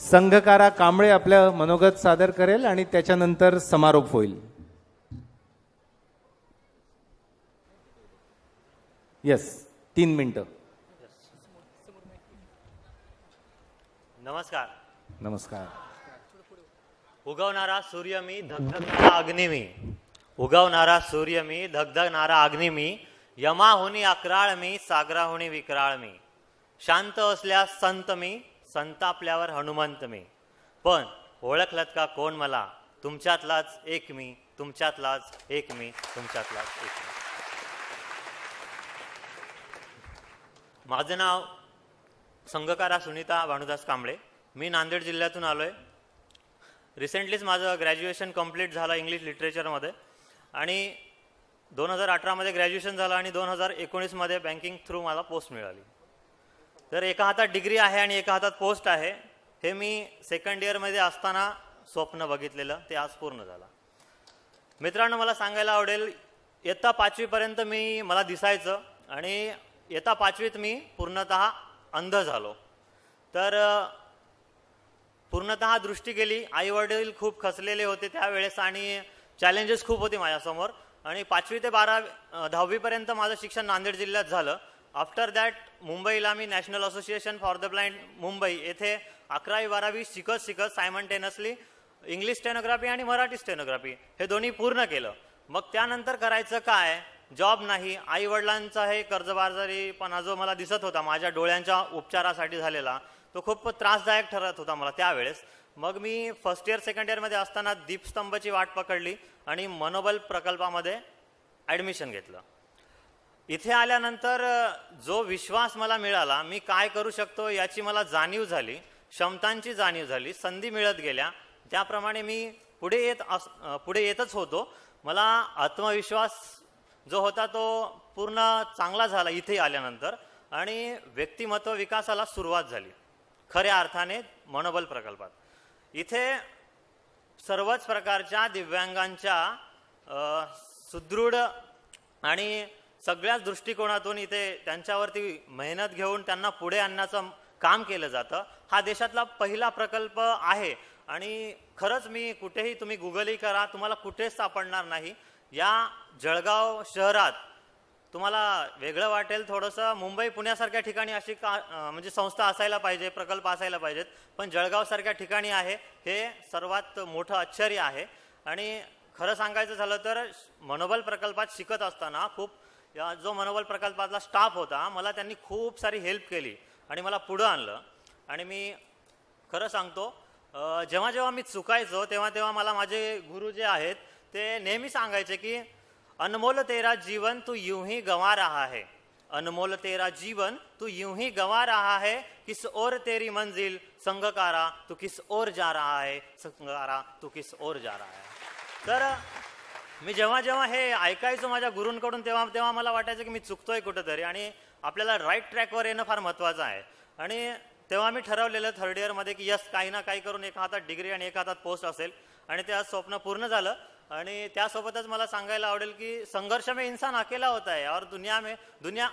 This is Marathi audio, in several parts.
संघकारा कांबळे आपलं मनोगत सादर करेल आणि त्याच्यानंतर समारोप होईल येस तीन मिनिट नमस्कार नमस्कार उगवणारा सूर्य मी धगधगणारा अग्नि मी उगवणारा सूर्य मी धगधगणारा अग्नि मी यमा होणी अकराळ मी सागरा होनी विकराळ मी शांत असल्यास संत मी संतापल्यावर हनुमंत मी पण ओळखलात का कोण मला तुमच्यातलाच एक मी तुमच्यातलाच एक मी तुमच्यातलाच एक मी माझं नाव संघकारा सुनीता भानुदास कांबळे मी नांदेड जिल्ह्यातून आलो आहे रिसेंटलीच माझं ग्रॅज्युएशन कंप्लीट झालं इंग्लिश लिटरेचरमध्ये आणि दोन हजार अठरामध्ये ग्रॅज्युएशन झालं आणि दोन हजार एकोणीसमध्ये बँकिंग थ्रू मला पोस्ट मिळाली तर एका हातात डिग्री आहे आणि एका हातात पोस्ट आहे हे मी सेकंड इयरमध्ये असताना स्वप्न बघितलेलं ते आज पूर्ण झालं मित्रांनो मला सांगायला आवडेल इयत्ता पाचवीपर्यंत मी मला दिसायचं आणि इयत्ता पाचवीत मी पूर्णत अंध झालो तर पूर्णतः दृष्टी गेली आईवडील खूप खचलेले होते त्यावेळेस आणि चॅलेंजेस खूप होते माझ्यासमोर आणि पाचवी ते बारा दहावीपर्यंत माझं शिक्षण नांदेड जिल्ह्यात झालं आफ्टर दॅट मुंबईला मी national association for the blind Mumbai येथे अकरावी बारावी शिकत शिकत सायमंटेनसली इंग्लिश स्टेनोग्राफी आणि मराठी स्टेनोग्राफी हे दोन्ही पूर्ण केलं मग त्यानंतर करायचं काय जॉब नाही आई वडिलांचा हे कर्जबाजारीपणा जो मला दिसत होता माझ्या डोळ्यांच्या उपचारासाठी झालेला तो खूप त्रासदायक ठरत होता मला त्यावेळेस मग मी फर्स्ट इयर सेकंड इयरमध्ये असताना दीपस्तंभची वाट पकडली आणि मनोबल प्रकल्पामध्ये ॲडमिशन घेतलं इथे आल्यानंतर जो विश्वास मला मिळाला मी काय करू शकतो याची मला जाणीव झाली क्षमतांची जाणीव झाली संधी मिळत गेल्या त्याप्रमाणे मी पुढे येत अस पुढे येतच होतो मला आत्मविश्वास जो होता तो पूर्ण चांगला झाला इथे आल्यानंतर आणि व्यक्तिमत्व विकासाला सुरुवात झाली खऱ्या अर्थाने मनोबल प्रकल्पात इथे सर्वच प्रकारच्या दिव्यांगांच्या सुदृढ आणि सगळ्याच दृष्टिकोनातून इथे त्यांच्यावरती मेहनत घेऊन त्यांना पुढे आणण्याचं काम केलं जातं हा देशातला पहिला प्रकल्प आहे आणि खरंच मी कुठेही तुम्ही गुगलही करा तुम्हाला कुठेच सापडणार नाही या जळगाव शहरात तुम्हाला वेगळं वाटेल थोडंसं मुंबई पुण्यासारख्या ठिकाणी अशी का म्हणजे संस्था असायला पाहिजे प्रकल्प असायला पाहिजेत पण जळगावसारख्या ठिकाणी आहे हे सर्वात मोठं आश्चर्य आहे आणि खरं सांगायचं झालं तर मनोबल प्रकल्पात शिकत असताना खूप जो मनोबल प्रकल्पातला स्टाफ होता मला त्यांनी खूप सारी हेल्प केली आणि मला पुढं आणलं आणि मी खरं सांगतो जेव्हा जेव्हा मी चुकायचो तेव्हा तेव्हा मला माझे गुरु जे आहेत ते नेहमी सांगायचे की अनमोल तेरा जीवन तू यूं गवा रहा है अनमोल तेरा जीवन तू यूं गवा रहा है किस ओर तेरी मंजिल संघकारा तू किस ओर जा रहा है संघकारा तू किस ओर जा रहा है तर मी जेव्हा जेव्हा हे ऐकायचो माझ्या गुरूंकडून तेव्हा तेव्हा मला वाटायचं की मी चुकतोय कुठंतरी आणि आपल्याला राईट ट्रॅकवर येणं फार महत्त्वाचं आहे आणि तेव्हा मी ठरवलेलं थर्ड इयरमध्ये की यस काही ना काही करून एका हातात डिग्री आणि एक हातात पोस्ट असेल आणि ते आज स्वप्न पूर्ण झालं आणि त्यासोबतच मला सांगायला आवडेल की संघर्ष मे इन्सान अकेला होता आहे और दुनिया में दुनिया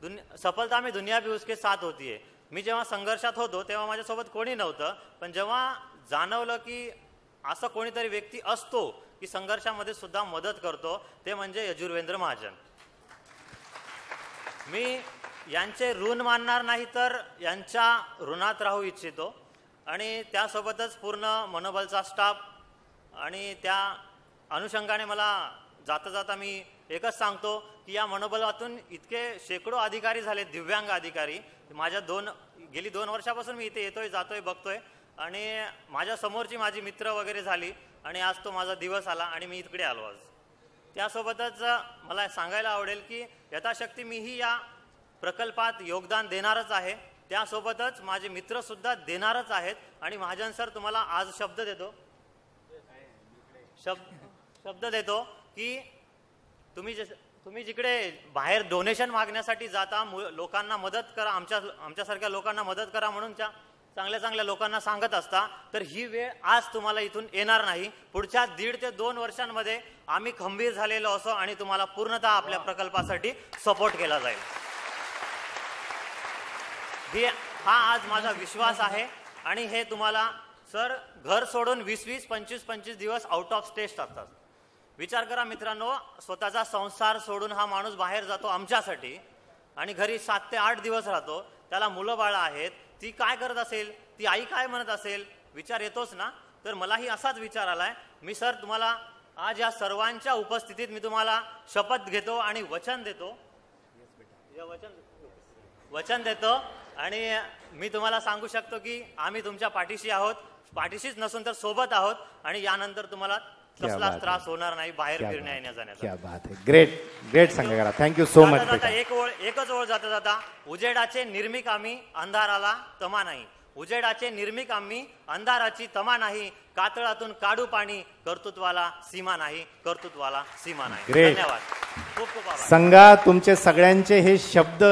दुनिया सफलता मी दुनिया भी उसके साथ होती आहे मी जेव्हा संघर्षात होतो तेव्हा माझ्यासोबत कोणी नव्हतं पण जेव्हा जाणवलं की असं कोणीतरी व्यक्ती असतो की संघर्षामध्ये सुद्धा मदत करतो ते म्हणजे यजुर्वेंद्र महाजन मी यांचे ऋण मानणार नाही तर यांच्या ऋणात राहू इच्छितो आणि त्यासोबतच पूर्ण मनोबलचा स्टाफ आणि त्या अनुषंगाने मला जाता जाता मी एकच सांगतो की या मनोबलातून इतके शेकडो अधिकारी झाले दिव्यांग अधिकारी माझ्या दोन गेली दोन वर्षापासून मी इथे येतोय जातोय बघतोय आणि माझ्या समोरची माझी मित्र वगैरे झाली आणि आज तो माझा दिवस आला आणि मी इकडे आलो आज त्यासोबतच मला सांगायला आवडेल की यथाशक्ती मीही या प्रकल्पात योगदान देणारच आहे त्यासोबतच माझे मित्रसुद्धा देणारच आहेत आणि महाजन सर तुम्हाला आज शब्द देतो शब्द शब्द देतो की तुम्ही जस तुम्ही जिकडे बाहेर डोनेशन मागण्यासाठी जाता लोकांना मदत करा आमच्या आमच्यासारख्या लोकांना मदत करा म्हणून त्या चांगल्या चांगल्या लोकांना सांगत असता तर ही वेळ आज तुम्हाला इथून येणार नाही पुढच्या दीड ते दोन वर्षांमध्ये आम्ही खंबीर झालेलो असो आणि तुम्हाला पूर्णतः आपल्या प्रकल्पासाठी सपोर्ट केला जाईल हे हा आज माझा विश्वास आहे आणि हे तुम्हाला सर घर सोडून वीस वीस पंचवीस पंचवीस दिवस आउट ऑफ स्टेट असतात विचार करा मित्रांनो स्वतःचा संसार सोडून हा माणूस बाहेर जातो आमच्यासाठी आणि घरी सात ते आठ दिवस राहतो त्याला मुलं बाळं आहेत ती काय करत असेल ती आई काय म्हणत असेल विचार येतोच ना तर मलाही असाच विचार आलाय मी सर तुम्हाला आज या सर्वांच्या उपस्थितीत मी तुम्हाला शपथ घेतो आणि वचन देतो वचन वचन देतो आणि मी तुम्हाला सांगू शकतो की आम्ही तुमच्या पाठीशी आहोत पाठीशीच नसून तर सोबत आहोत आणि यानंतर तुम्हाला कसला त्रास होणार नाही बाहेर फिरण्या येण्या जाण्याचा बात great great thank you so much एक ओळ एकच ओळ जाता जाता उजेडाचे निर्मिक आम्ही अंधाराला तमा नाही उजेडाचे निर्मिक आम्ही अंधाराची तमा नाही कातळातून काढू पाणी कर्तृत्वाला सीमा नाही कर्तृत्वाला सीमा नाही धन्यवाद खूप खूप संघा तुमचे सगळ्यांचे हे शब्द